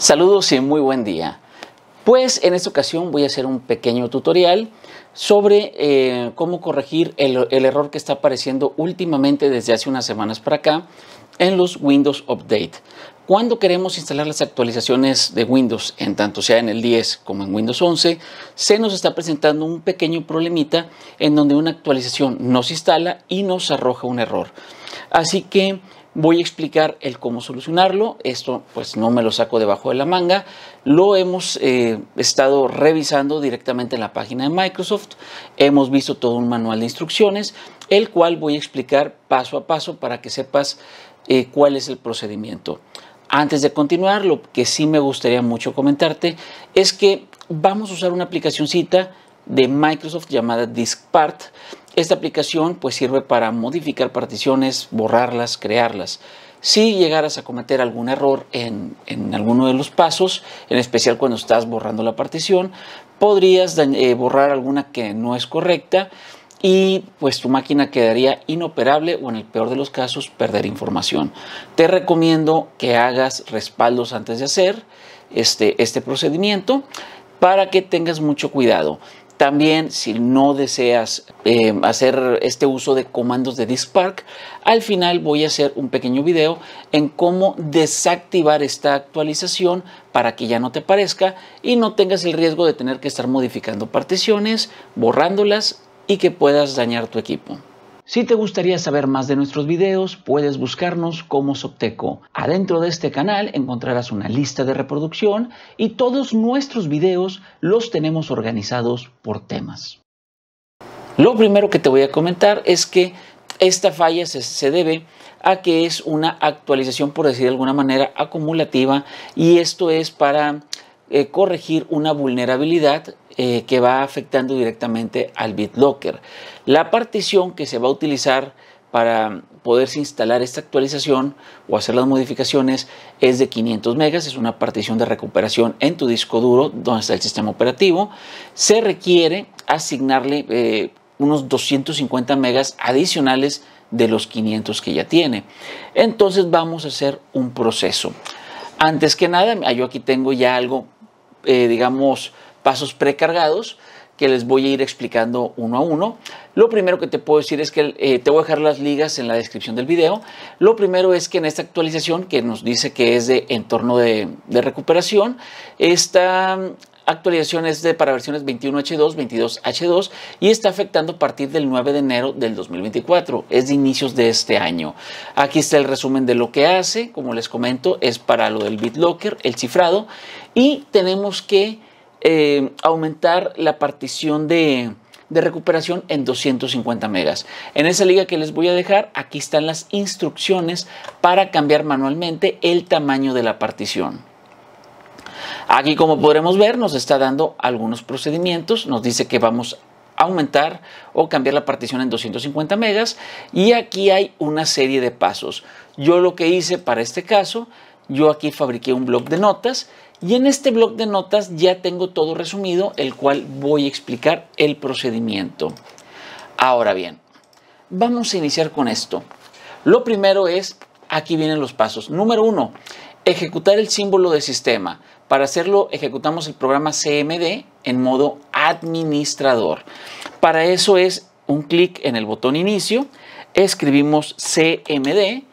Saludos y muy buen día. Pues en esta ocasión voy a hacer un pequeño tutorial sobre eh, cómo corregir el, el, error que está apareciendo últimamente desde hace unas semanas para acá en los Windows Update. Cuando queremos instalar las actualizaciones de Windows, en tanto sea en el 10 como en Windows 11, se nos está presentando un pequeño problemita en donde una actualización no se instala y nos arroja un error. Así que Voy a explicar el cómo solucionarlo. Esto pues no me lo saco debajo de la manga. Lo hemos eh, estado revisando directamente en la página de Microsoft. Hemos visto todo un manual de instrucciones, el cual voy a explicar paso a paso para que sepas eh, cuál es el procedimiento. Antes de continuar, lo que sí me gustaría mucho comentarte es que vamos a usar una aplicacioncita de Microsoft llamada Diskpart esta aplicación pues sirve para modificar particiones, borrarlas, crearlas. Si llegaras a cometer algún error en, alguno de los pasos, en especial cuando estás borrando la partición, podrías eh, borrar alguna que no es correcta y pues tu máquina quedaría inoperable o en el peor de los casos perder información. Te recomiendo que hagas respaldos antes de hacer este, este procedimiento para que tengas mucho cuidado. También si no deseas eh, hacer este uso de comandos de Dispark, al final voy a hacer un pequeño video en cómo desactivar esta actualización para que ya no te parezca y no tengas el riesgo de tener que estar modificando particiones, borrándolas y que puedas dañar tu equipo. Si te gustaría saber más de nuestros videos, puedes buscarnos como Sopteco. Adentro de este canal encontrarás una lista de reproducción y todos nuestros videos los tenemos organizados por temas. Lo primero que te voy a comentar es que esta falla se, debe a que es una actualización, por decir de alguna manera, acumulativa y esto es para eh, corregir una vulnerabilidad eh, que va afectando directamente al BitLocker. La partición que se va a utilizar para poderse instalar esta actualización o hacer las modificaciones es de 500 megas, es una partición de recuperación en tu disco duro donde está el sistema operativo. Se requiere asignarle eh, unos 250 megas adicionales de los 500 que ya tiene. Entonces vamos a hacer un proceso. Antes que nada, yo aquí tengo ya algo, eh, digamos, pasos precargados que les voy a ir explicando uno a uno. Lo primero que te puedo decir es que eh, te voy a dejar las ligas en la descripción del video. Lo primero es que en esta actualización que nos dice que es de entorno de, recuperación, esta mm, actualización es de para versiones 21H2, 22H2 y está afectando a partir del 9 de enero del 2024, es de inicios de este año. Aquí está el resumen de lo que hace, como les comento, es para lo del BitLocker, el cifrado, y tenemos que eh, aumentar la partición de, de recuperación en 250 megas. En esa liga que les voy a dejar, aquí están las instrucciones para cambiar manualmente el tamaño de la partición. Aquí como podremos ver nos está dando algunos procedimientos, nos dice que vamos a aumentar o cambiar la partición en 250 megas y aquí hay una serie de pasos. Yo lo que hice para este caso, yo aquí fabriqué un blog de notas y en este blog de notas ya tengo todo resumido, el cual voy a explicar el procedimiento. Ahora bien, vamos a iniciar con esto. Lo primero es, aquí vienen los pasos. Número uno, ejecutar el símbolo de sistema. Para hacerlo ejecutamos el programa CMD en modo administrador. Para eso es un clic en el botón inicio, escribimos CMD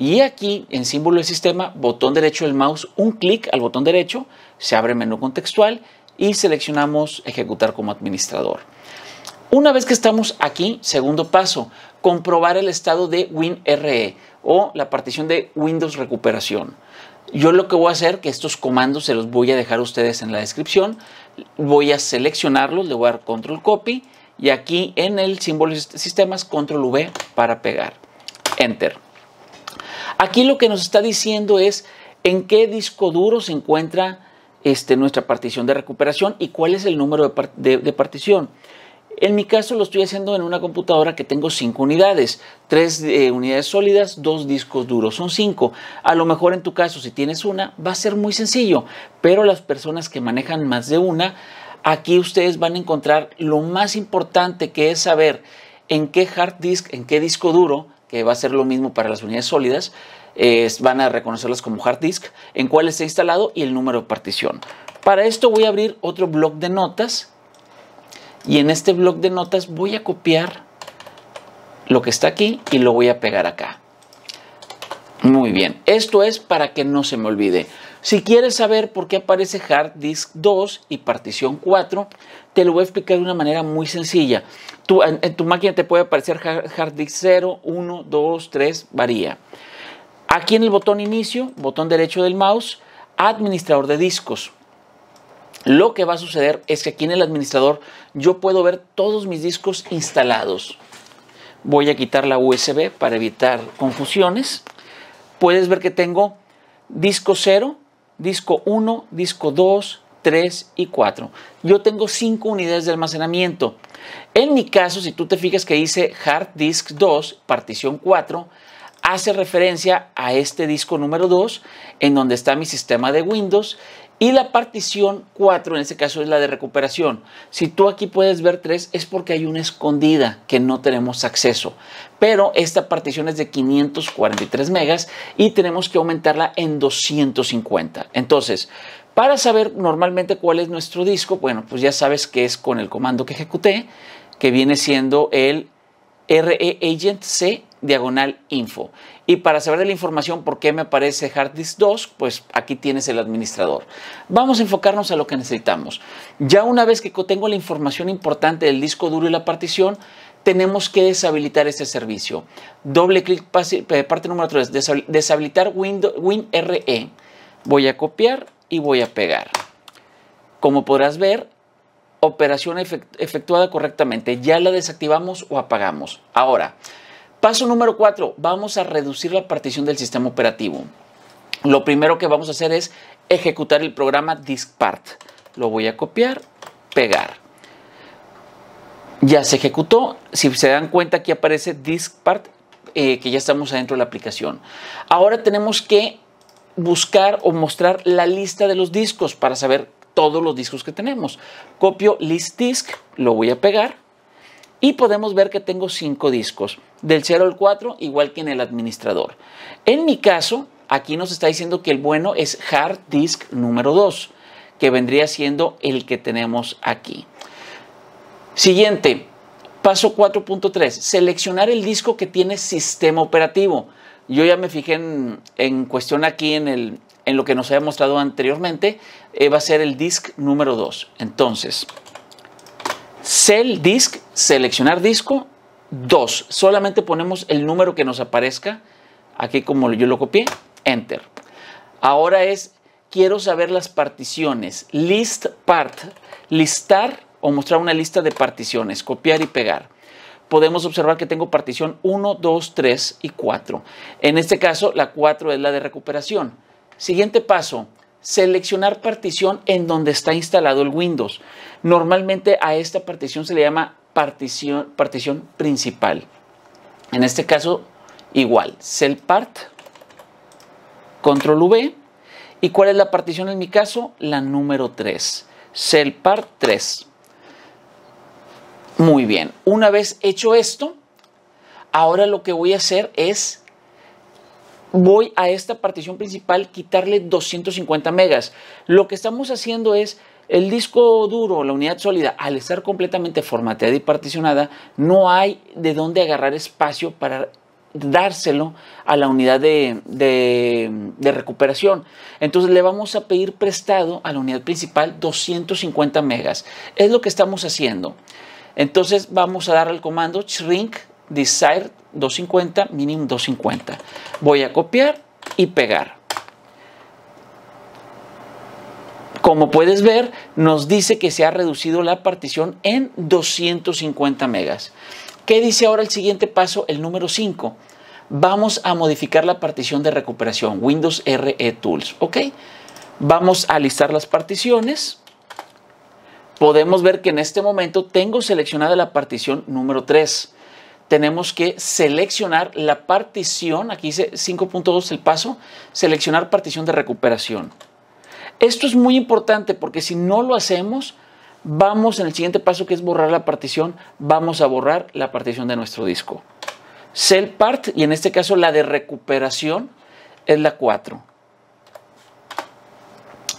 y aquí, en símbolo del sistema, botón derecho del mouse, un clic al botón derecho, se abre el menú contextual y seleccionamos ejecutar como administrador. Una vez que estamos aquí, segundo paso, comprobar el estado de WinRE o la partición de Windows Recuperación. Yo lo que voy a hacer, que estos comandos se los voy a dejar a ustedes en la descripción, voy a seleccionarlos, le voy a dar control copy y aquí en el símbolo de sistemas control V para pegar. Enter. Aquí lo que nos está diciendo es en qué disco duro se encuentra este, nuestra partición de recuperación y cuál es el número de, partición. En mi caso lo estoy haciendo en una computadora que tengo cinco unidades, Tres eh, unidades sólidas, dos discos duros, son cinco. A lo mejor en tu caso si tienes una va a ser muy sencillo, pero las personas que manejan más de una, aquí ustedes van a encontrar lo más importante que es saber en qué hard disk, en qué disco duro que va a ser lo mismo para las unidades sólidas, van a reconocerlas como hard disk, en cuál está instalado y el número de partición. Para esto voy a abrir otro bloc de notas y en este bloc de notas voy a copiar lo que está aquí y lo voy a pegar acá. Muy bien, esto es para que no se me olvide. Si quieres saber por qué aparece hard disk 2 y partición 4, te lo voy a explicar de una manera muy sencilla. en, en, tu máquina te puede aparecer hard disk 0, 1, 2, 3, varía. Aquí en el botón inicio, botón derecho del mouse, administrador de discos. Lo que va a suceder es que aquí en el administrador yo puedo ver todos mis discos instalados. Voy a quitar la USB para evitar confusiones. Puedes ver que tengo disco 0, disco 1, disco 2, 3 y 4. Yo tengo 5 unidades de almacenamiento. En mi caso, si tú te fijas que dice hard disk 2, partición 4, hace referencia a este disco número 2 en donde está mi sistema de Windows y la partición 4, en este caso, es la de recuperación. Si tú aquí puedes ver 3, es porque hay una escondida que no tenemos acceso. Pero esta partición es de 543 megas y tenemos que aumentarla en 250. Entonces, para saber normalmente cuál es nuestro disco, bueno, pues ya sabes que es con el comando que ejecuté, que viene siendo el RE C diagonal info. Y para saber de la información por qué me aparece Hard Disk 2, pues aquí tienes el administrador. Vamos a enfocarnos a lo que necesitamos. Ya una vez que tengo la información importante del disco duro y la partición, tenemos que deshabilitar este servicio. Doble clic, eh, parte número 3, deshabilitar WinRE. Voy a copiar y voy a pegar. Como podrás ver, operación efectuada correctamente. Ya la desactivamos o apagamos. Ahora, Paso número 4. vamos a reducir la partición del sistema operativo. Lo primero que vamos a hacer es ejecutar el programa diskpart. Lo voy a copiar, pegar. Ya se ejecutó. Si se dan cuenta, aquí aparece diskpart, eh, que ya estamos adentro de la aplicación. Ahora tenemos que buscar o mostrar la lista de los discos para saber todos los discos que tenemos. Copio list disk, lo voy a pegar y podemos ver que tengo cinco discos, del 0 al 4, igual que en el administrador. En mi caso, aquí nos está diciendo que el bueno es hard disk número 2, que vendría siendo el que tenemos aquí. Siguiente, paso 4.3, seleccionar el disco que tiene sistema operativo. Yo ya me fijé en, cuestión aquí en, el, en, lo que nos había mostrado anteriormente, eh, va a ser el disk número 2. Entonces, Cell Disk, seleccionar disco, 2. Solamente ponemos el número que nos aparezca, aquí como yo lo copié, Enter. Ahora es, quiero saber las particiones, List Part, listar o mostrar una lista de particiones, copiar y pegar. Podemos observar que tengo partición 1, 2, 3 y 4. En este caso, la 4 es la de recuperación. Siguiente paso, seleccionar partición en donde está instalado el Windows. Normalmente a esta partición se le llama partición, partición principal. En este caso, igual, part, control V. ¿Y cuál es la partición en mi caso? La número 3, part 3. Muy bien, una vez hecho esto, ahora lo que voy a hacer es voy a esta partición principal quitarle 250 megas. Lo que estamos haciendo es el disco duro, la unidad sólida, al estar completamente formateada y particionada, no hay de dónde agarrar espacio para dárselo a la unidad de, recuperación. Entonces le vamos a pedir prestado a la unidad principal 250 megas. Es lo que estamos haciendo. Entonces vamos a dar el comando shrink desire 250, mínimo 250. Voy a copiar y pegar. Como puedes ver, nos dice que se ha reducido la partición en 250 megas. ¿Qué dice ahora el siguiente paso, el número 5? Vamos a modificar la partición de recuperación, Windows RE Tools, ¿ok? Vamos a listar las particiones. Podemos ver que en este momento tengo seleccionada la partición número 3 tenemos que seleccionar la partición, aquí dice 5.2 el paso, seleccionar partición de recuperación. Esto es muy importante porque si no lo hacemos, vamos en el siguiente paso que es borrar la partición, vamos a borrar la partición de nuestro disco. Cell part y en este caso la de recuperación es la 4.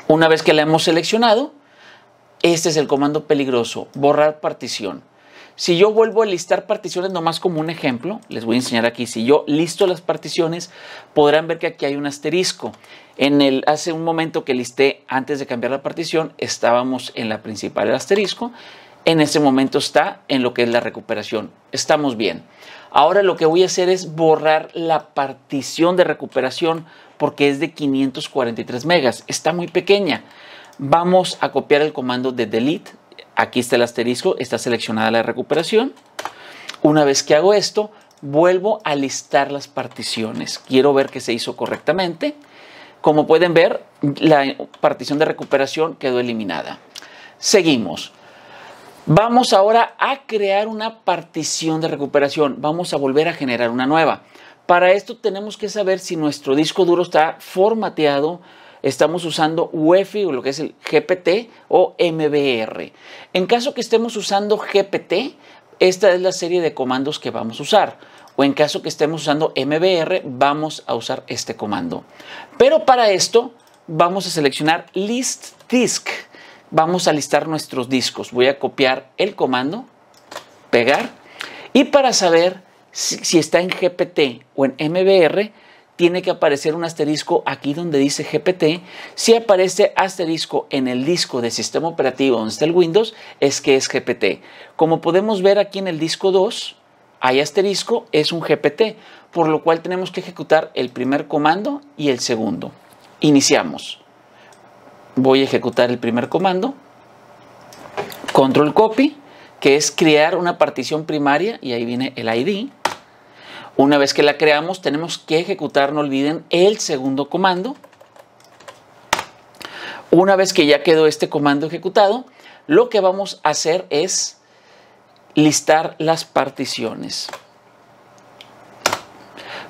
Una vez que la hemos seleccionado, este es el comando peligroso, borrar partición. Si yo vuelvo a listar particiones, nomás como un ejemplo, les voy a enseñar aquí. Si yo listo las particiones, podrán ver que aquí hay un asterisco. En el, hace un momento que listé antes de cambiar la partición, estábamos en la principal, el asterisco. En ese momento está en lo que es la recuperación. Estamos bien. Ahora lo que voy a hacer es borrar la partición de recuperación porque es de 543 megas. Está muy pequeña. Vamos a copiar el comando de delete Aquí está el asterisco, está seleccionada la recuperación. Una vez que hago esto, vuelvo a listar las particiones. Quiero ver que se hizo correctamente. Como pueden ver, la partición de recuperación quedó eliminada. Seguimos. Vamos ahora a crear una partición de recuperación. Vamos a volver a generar una nueva. Para esto tenemos que saber si nuestro disco duro está formateado estamos usando UEFI o lo que es el GPT o MBR. En caso que estemos usando GPT, esta es la serie de comandos que vamos a usar. O en caso que estemos usando MBR, vamos a usar este comando. Pero para esto vamos a seleccionar list disk. Vamos a listar nuestros discos. Voy a copiar el comando, pegar. Y para saber si, si está en GPT o en MBR, tiene que aparecer un asterisco aquí donde dice GPT. Si aparece asterisco en el disco de sistema operativo donde está el Windows, es que es GPT. Como podemos ver aquí en el disco 2, hay asterisco, es un GPT, por lo cual tenemos que ejecutar el primer comando y el segundo. Iniciamos. Voy a ejecutar el primer comando. Control copy, que es crear una partición primaria, y ahí viene el ID. Una vez que la creamos, tenemos que ejecutar, no olviden, el segundo comando. Una vez que ya quedó este comando ejecutado, lo que vamos a hacer es listar las particiones.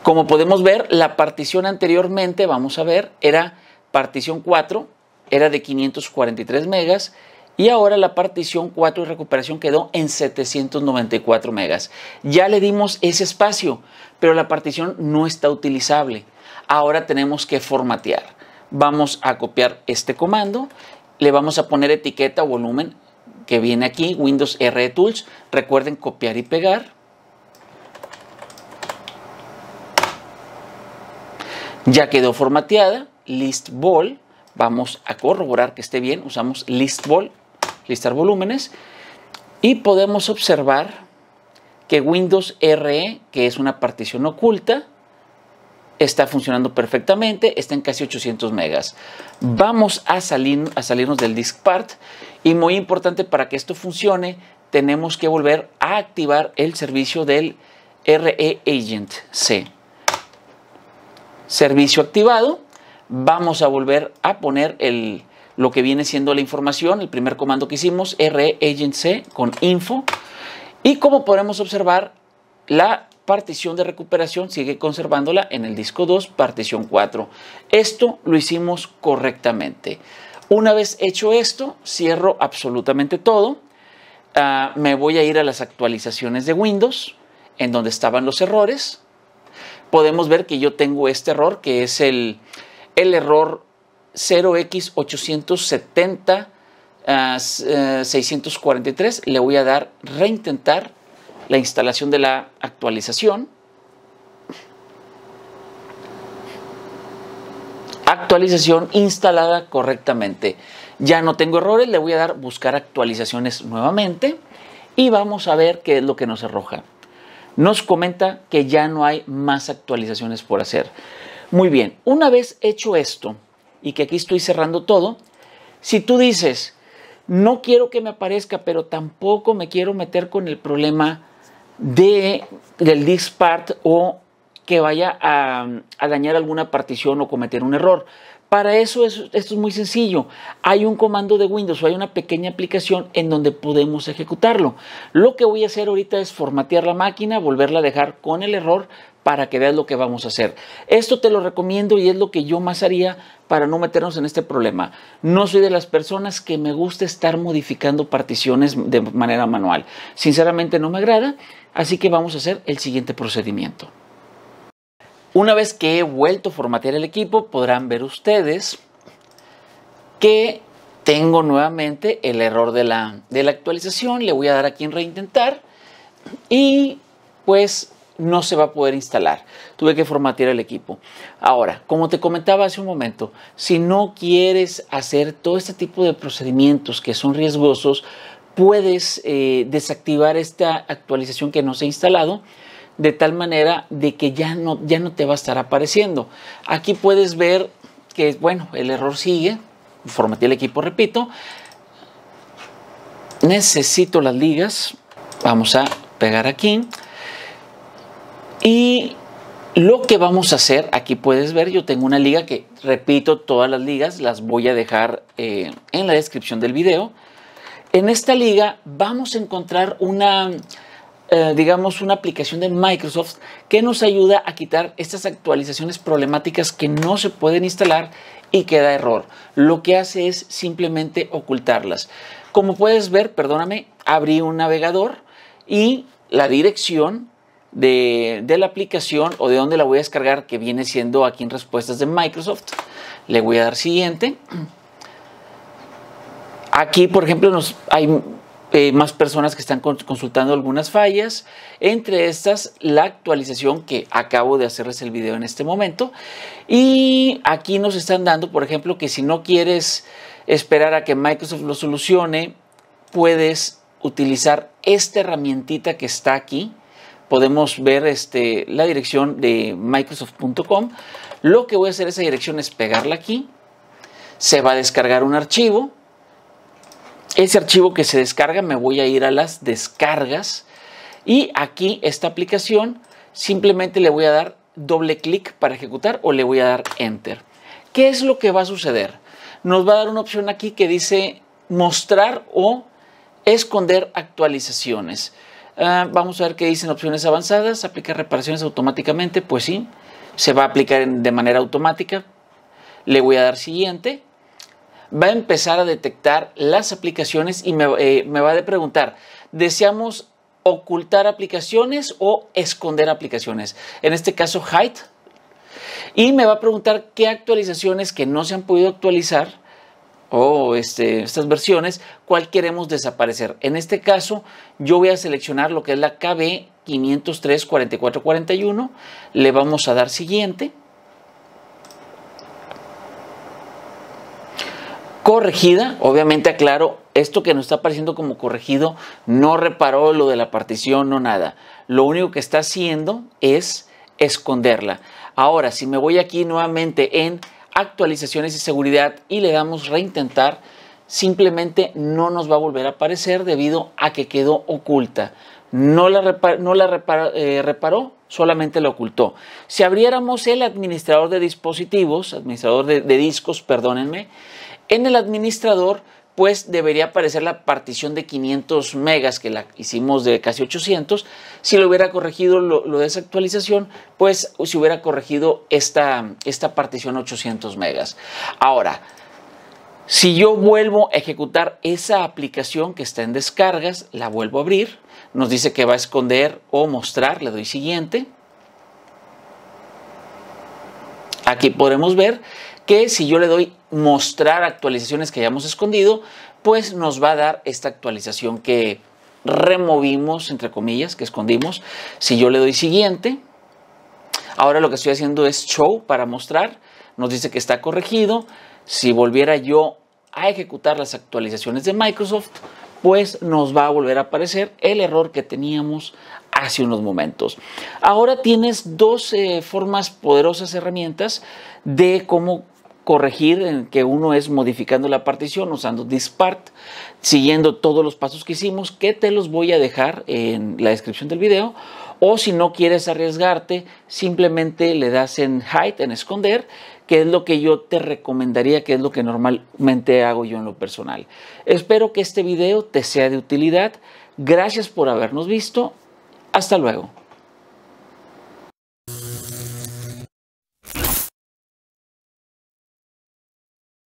Como podemos ver, la partición anteriormente, vamos a ver, era partición 4, era de 543 megas y ahora la partición 4 y recuperación quedó en 794 megas. Ya le dimos ese espacio, pero la partición no está utilizable. Ahora tenemos que formatear. Vamos a copiar este comando, le vamos a poner etiqueta volumen que viene aquí, Windows R e Tools. Recuerden copiar y pegar. Ya quedó formateada, ListVol. Vamos a corroborar que esté bien. Usamos ListVol listar volúmenes, y podemos observar que Windows RE, que es una partición oculta, está funcionando perfectamente, está en casi 800 megas. Vamos a, salir, a salirnos del disk part y muy importante para que esto funcione, tenemos que volver a activar el servicio del RE Agent C. Servicio activado, vamos a volver a poner el lo que viene siendo la información, el primer comando que hicimos, re con info. Y como podemos observar, la partición de recuperación sigue conservándola en el disco 2, partición 4. Esto lo hicimos correctamente. Una vez hecho esto, cierro absolutamente todo. Ah, me voy a ir a las actualizaciones de Windows, en donde estaban los errores. Podemos ver que yo tengo este error, que es el, el error 0x870 643. Ah, eh, le voy a dar reintentar la instalación de la actualización. Actualización instalada correctamente. Ya no tengo errores, le voy a dar buscar actualizaciones nuevamente y vamos a ver qué es lo que nos arroja. Nos comenta que ya no hay más actualizaciones por hacer. Muy bien, una vez hecho esto, y que aquí estoy cerrando todo, si tú dices, no quiero que me aparezca, pero tampoco me quiero meter con el problema de, del dispart o que vaya a, dañar alguna partición o cometer un error. Para eso es, esto es muy sencillo. Hay un comando de Windows o hay una pequeña aplicación en donde podemos ejecutarlo. Lo que voy a hacer ahorita es formatear la máquina, volverla a dejar con el error para que veas lo que vamos a hacer. Esto te lo recomiendo y es lo que yo más haría para no meternos en este problema. No soy de las personas que me gusta estar modificando particiones de manera manual. Sinceramente no me agrada, así que vamos a hacer el siguiente procedimiento. Una vez que he vuelto a formatear el equipo, podrán ver ustedes que tengo nuevamente el error de la, de la actualización. Le voy a dar aquí en reintentar y pues no se va a poder instalar. Tuve que formatear el equipo. Ahora, como te comentaba hace un momento, si no quieres hacer todo este tipo de procedimientos que son riesgosos, puedes eh, desactivar esta actualización que no se ha instalado de tal manera de que ya no, ya no te va a estar apareciendo. Aquí puedes ver que, bueno, el error sigue, formateé el equipo, repito, necesito las ligas, vamos a pegar aquí, y lo que vamos a hacer, aquí puedes ver, yo tengo una liga que, repito, todas las ligas las voy a dejar eh, en la descripción del video. En esta liga vamos a encontrar una, eh, digamos, una aplicación de Microsoft que nos ayuda a quitar estas actualizaciones problemáticas que no se pueden instalar y que da error. Lo que hace es simplemente ocultarlas. Como puedes ver, perdóname, abrí un navegador y la dirección de, la aplicación o de dónde la voy a descargar, que viene siendo aquí en respuestas de Microsoft. Le voy a dar siguiente. Aquí, por ejemplo, nos, hay eh, más personas que están consultando algunas fallas. Entre estas, la actualización que acabo de hacerles el video en este momento. Y aquí nos están dando, por ejemplo, que si no quieres esperar a que Microsoft lo solucione, puedes utilizar esta herramientita que está aquí, podemos ver este, la dirección de microsoft.com. Lo que voy a hacer esa dirección es pegarla aquí. Se va a descargar un archivo. Ese archivo que se descarga me voy a ir a las descargas. Y aquí esta aplicación simplemente le voy a dar doble clic para ejecutar o le voy a dar enter. ¿Qué es lo que va a suceder? Nos va a dar una opción aquí que dice mostrar o esconder actualizaciones. Ah, vamos a ver qué dicen opciones avanzadas. Aplicar reparaciones automáticamente. Pues sí, se va a aplicar de manera automática. Le voy a dar siguiente. Va a empezar a detectar las aplicaciones y me, eh, me va a preguntar, ¿deseamos ocultar aplicaciones o esconder aplicaciones? En este caso, hide. Y me va a preguntar qué actualizaciones que no se han podido actualizar o este, estas versiones, cuál queremos desaparecer. En este caso, yo voy a seleccionar lo que es la KB 503 Le vamos a dar siguiente. Corregida, obviamente aclaro, esto que nos está apareciendo como corregido no reparó lo de la partición, no nada. Lo único que está haciendo es esconderla. Ahora, si me voy aquí nuevamente en actualizaciones y seguridad y le damos reintentar, simplemente no nos va a volver a aparecer debido a que quedó oculta. No la, no la eh, reparó, solamente la ocultó. Si abriéramos el administrador de dispositivos, administrador de, de discos, perdónenme, en el administrador pues debería aparecer la partición de 500 megas que la hicimos de casi 800. Si lo hubiera corregido lo, de esa actualización, pues si hubiera corregido esta, esta partición 800 megas. Ahora, si yo vuelvo a ejecutar esa aplicación que está en descargas, la vuelvo a abrir, nos dice que va a esconder o mostrar, le doy siguiente. Aquí podemos ver que si yo le doy mostrar actualizaciones que hayamos escondido, pues nos va a dar esta actualización que removimos, entre comillas, que escondimos. Si yo le doy siguiente, ahora lo que estoy haciendo es show para mostrar, nos dice que está corregido. Si volviera yo a ejecutar las actualizaciones de Microsoft, pues nos va a volver a aparecer el error que teníamos hace unos momentos. Ahora tienes dos eh, formas poderosas, herramientas de cómo corregir, en que uno es modificando la partición usando dispart, siguiendo todos los pasos que hicimos, que te los voy a dejar en la descripción del video. O si no quieres arriesgarte, simplemente le das en hide, en esconder, que es lo que yo te recomendaría, que es lo que normalmente hago yo en lo personal. Espero que este video te sea de utilidad. Gracias por habernos visto hasta luego.